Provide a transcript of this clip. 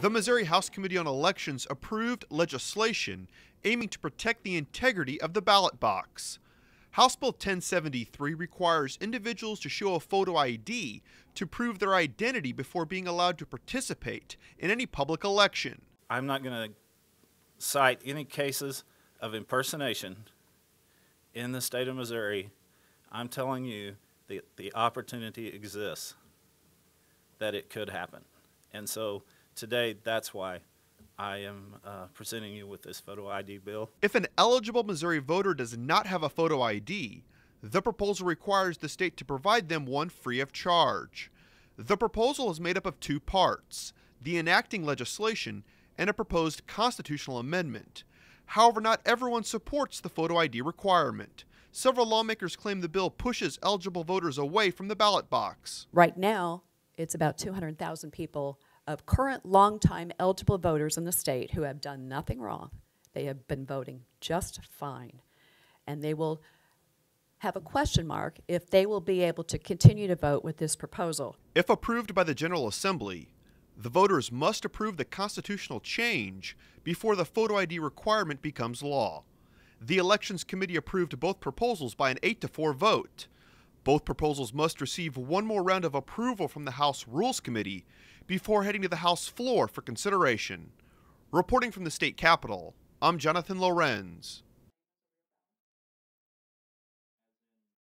The Missouri House Committee on Elections approved legislation aiming to protect the integrity of the ballot box. House Bill 1073 requires individuals to show a photo ID to prove their identity before being allowed to participate in any public election. I'm not going to cite any cases of impersonation in the state of Missouri. I'm telling you the, the opportunity exists that it could happen. And so today, that's why I am uh, presenting you with this photo ID bill. If an eligible Missouri voter does not have a photo ID, the proposal requires the state to provide them one free of charge. The proposal is made up of two parts the enacting legislation and a proposed constitutional amendment. However, not everyone supports the photo ID requirement. Several lawmakers claim the bill pushes eligible voters away from the ballot box. Right now, it's about 200,000 people of current longtime eligible voters in the state who have done nothing wrong. They have been voting just fine. And they will have a question mark if they will be able to continue to vote with this proposal. If approved by the General Assembly, the voters must approve the constitutional change before the photo ID requirement becomes law. The Elections Committee approved both proposals by an 8 to 4 vote. Both proposals must receive one more round of approval from the House Rules Committee before heading to the House floor for consideration. Reporting from the state capitol, I'm Jonathan Lorenz.